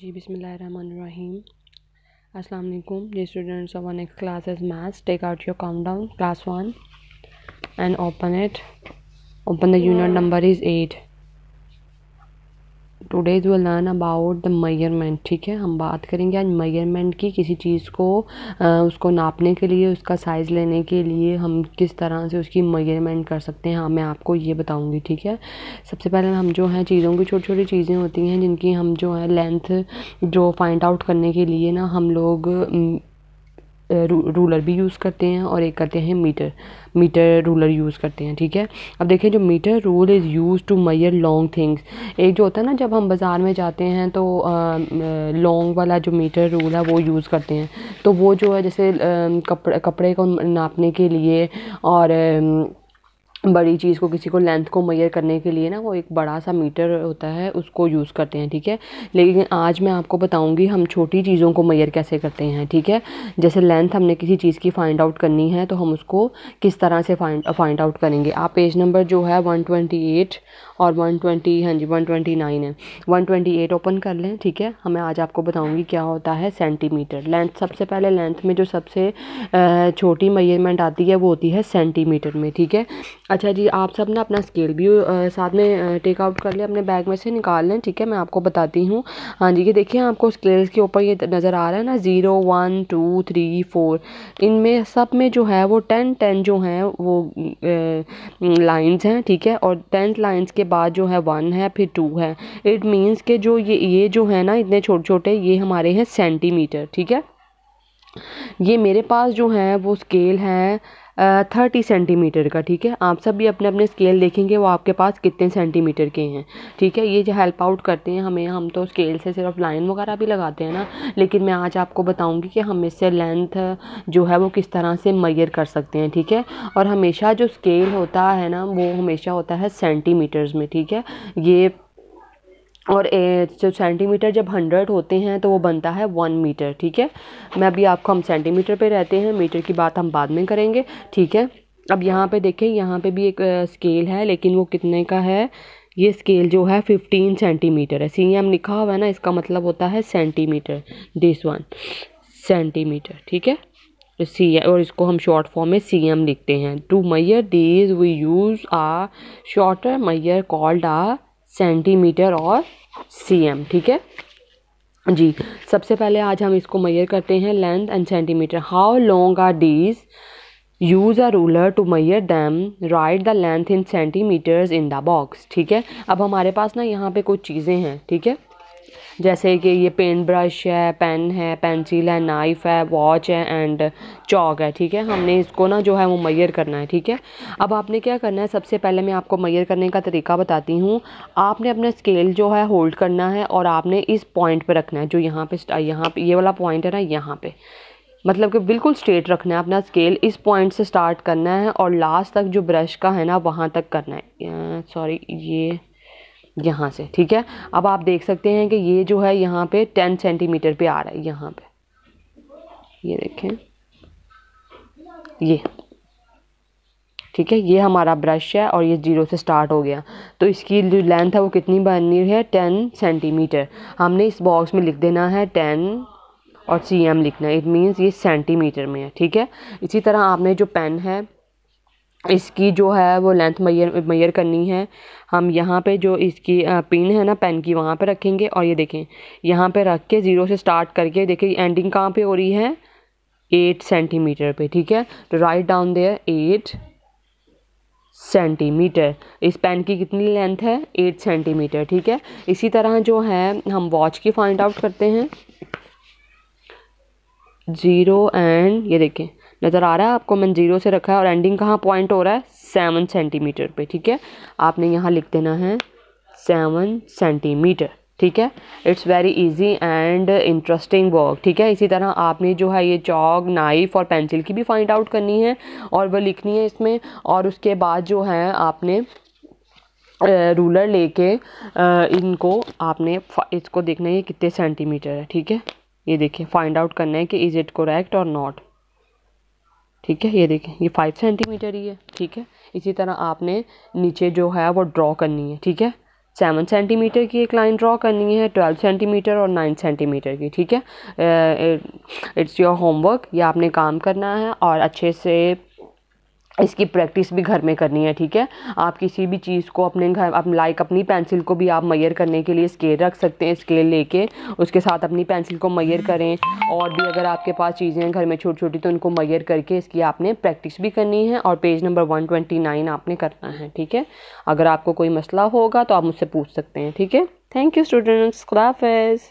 जी बिसमीम् अस्सलाम वालेकुम जी students of next class is maths take out your count down class one and open it open the unit number is eight is will learn about the measurement ठीक है हम बात करेंगे आज मयरमेंट की किसी चीज़ को उसको नापने के लिए उसका साइज़ लेने के लिए हम किस तरह से उसकी मयरमेंट कर सकते हैं हाँ मैं आपको ये बताऊँगी ठीक है सबसे पहले हम जो है चीज़ों की छोटी छोटी चीज़ें होती हैं जिनकी हम जो है लेंथ जो फाइंड आउट करने के लिए ना हम लोग रूलर भी यूज़ करते हैं और एक करते हैं मीटर मीटर रूलर यूज़ करते हैं ठीक है अब देखें जो metre rule is use to measure long things एक जो होता है ना जब हम बाज़ार में जाते हैं तो लॉन्ग वाला जो मीटर रूल है वो यूज़ करते हैं तो वो जो है जैसे कपड़े कपड़े को नापने के लिए और बड़ी चीज़ को किसी को लेंथ को मैयर करने के लिए ना वो एक बड़ा सा मीटर होता है उसको यूज़ करते हैं ठीक है लेकिन आज मैं आपको बताऊंगी हम छोटी चीज़ों को मैयर कैसे करते हैं ठीक है जैसे लेंथ हमने किसी चीज़ की फ़ाइंड आउट करनी है तो हम उसको किस तरह से फाइंड फाइंड आउट करेंगे आप पेज नंबर जो है वन ट्वेंटी एट और 120 हाँ जी 129 है 128 ओपन कर लें ठीक है हमें आज आपको बताऊंगी क्या होता है सेंटीमीटर लेंथ सबसे पहले लेंथ में जो सबसे छोटी मेजरमेंट आती है वो होती है सेंटीमीटर में ठीक है अच्छा जी आप सब ना अपना स्केल भी साथ में टेकआउट कर लें अपने बैग में से निकाल लें ठीक है मैं आपको बताती हूँ हाँ जी ये देखिए आपको स्केल्स के ऊपर ये नज़र आ रहा है ना zero one two three four इनमें सब में जो है वो टेन टेन जो हैं वो लाइंस हैं ठीक है और टेंथ लाइंस के बाद जो है वन है फिर टू है इट मीन्स के जो ये ये जो है ना इतने छोटे छोटे ये हमारे हैं सेंटीमीटर ठीक है ये मेरे पास जो है वो स्केल है थर्टी सेंटीमीटर का ठीक है आप सब भी अपने अपने स्केल देखेंगे वो आपके पास कितने सेंटीमीटर के हैं ठीक है ये जो हेल्प आउट करते हैं हमें हम तो स्केल से सिर्फ लाइन वगैरह भी लगाते हैं ना लेकिन मैं आज आपको बताऊँगी कि हम इससे लेंथ जो है वो किस तरह से मैयर कर सकते हैं ठीक है और हमेशा जो स्केल होता है ना वो हमेशा होता है सेंटीमीटर्स में ठीक है ये और जो सेंटीमीटर जब हंड्रेड होते हैं तो वो बनता है वन मीटर ठीक है मैं अभी आपको हम सेंटीमीटर पे रहते हैं मीटर की बात हम बाद में करेंगे ठीक है अब यहाँ पे देखें यहाँ पे भी एक स्केल है लेकिन वो कितने का है ये स्केल जो है फिफ्टीन सेंटीमीटर है सी एम लिखा हुआ है ना इसका मतलब होता है सेंटीमीटर दिस वन सेंटीमीटर ठीक है सी और इसको हम शॉर्ट फॉर्म में सी एम लिखते हैं to measure these we use a shorter measure called a centimetre और सी एम ठीक है जी सबसे पहले आज हम इसको मैयर करते हैं length and centimetre how long are these use a ruler to measure them write the length in centimetres in the box ठीक है अब हमारे पास ना यहाँ पे कुछ चीज़ें हैं ठीक है जैसे कि ये पेंट ब्रश है पेन है पेंसिल है नाइफ़ है वॉच है एंड चौक है ठीक है हमने इसको ना जो है वो मैयर करना है ठीक है अब आपने क्या करना है सबसे पहले मैं आपको मैयर करने का तरीका बताती हूँ आपने अपना स्केल जो है होल्ड करना है और आपने इस पॉइंट पर रखना है जो यहाँ पे यहाँ पे ये वाला पॉइंट है ना यहाँ पर मतलब कि बिल्कुल स्ट्रेट रखना है अपना स्केल इस पॉइंट से स्टार्ट करना है और लास्ट तक जो ब्रश का है ना वहाँ तक करना है सॉरी ये यहाँ से ठीक है अब आप देख सकते हैं कि ये जो है यहाँ पे टेन सेंटीमीटर पे आ रहा है यहाँ पे ये देखें ये ठीक है ये हमारा ब्रश है और ये जीरो से स्टार्ट हो गया तो इसकी जो लेंथ है वो कितनी बननी है टेन सेंटीमीटर हमने इस बॉक्स में लिख देना है टेन और सी एम लिखना है इट मीन्स ये सेंटीमीटर में है ठीक है इसी तरह आपने जो पेन है इसकी जो है वो लेंथ मैयर मैयर करनी है हम यहाँ पे जो इसकी पिन है ना पेन की वहाँ पे रखेंगे और ये देखें यहाँ पे रख के ज़ीरो से स्टार्ट करके देखें एंडिंग कहाँ पे हो रही है एट सेंटीमीटर पे ठीक है तो write down there eight centimetre इस पेन की कितनी लेंथ है एट सेंटीमीटर ठीक है इसी तरह जो है हम वॉच की फाइंड आउट करते हैं ज़ीरो एंड ये देखें नज़र आ रहा है आपको मैंने जीरो से रखा है और एंडिंग कहाँ पॉइंट हो रहा है सेवन सेंटीमीटर पे ठीक है आपने यहाँ लिख देना है सेवन सेंटीमीटर ठीक है it's very easy and interesting work ठीक है इसी तरह आपने जो है ये चौक नाइफ़ और पेंसिल की भी फाइंड आउट करनी है और वह लिखनी है इसमें और उसके बाद जो है आपने रूलर लेके इनको आपने इसको देखना है कितने सेंटीमीटर है ठीक है ये देखिए फाइंड आउट करना है कि इज़ इट करेक्ट और नॉट ठीक है ये देखें ये फाइव सेंटीमीटर ही है ठीक है इसी तरह आपने नीचे जो है वो ड्रॉ करनी है ठीक है सेवन सेंटीमीटर की एक लाइन ड्रॉ करनी है ट्वेल्व सेंटीमीटर और नाइन सेंटीमीटर की ठीक है इट्स योर होमवर्क ये आपने काम करना है और अच्छे से इसकी प्रैक्टिस भी घर में करनी है ठीक है आप किसी भी चीज़ को अपने घर आप लाइक अपनी पेंसिल को भी आप मैयर करने के लिए स्केल रख सकते हैं स्केल लेके उसके साथ अपनी पेंसिल को मैयर हम्म। करें और भी अगर आपके पास चीज़ें हैं घर में छोटी छोटी तो उनको मैयर करके इसकी आपने प्रैक्टिस भी करनी है और पेज नंबर वन आपने करना है ठीक है अगर आपको कोई मसला होगा तो आप मुझसे पूछ सकते हैं ठीक है थैंक यू स्टूडेंट्स खुदाफिज़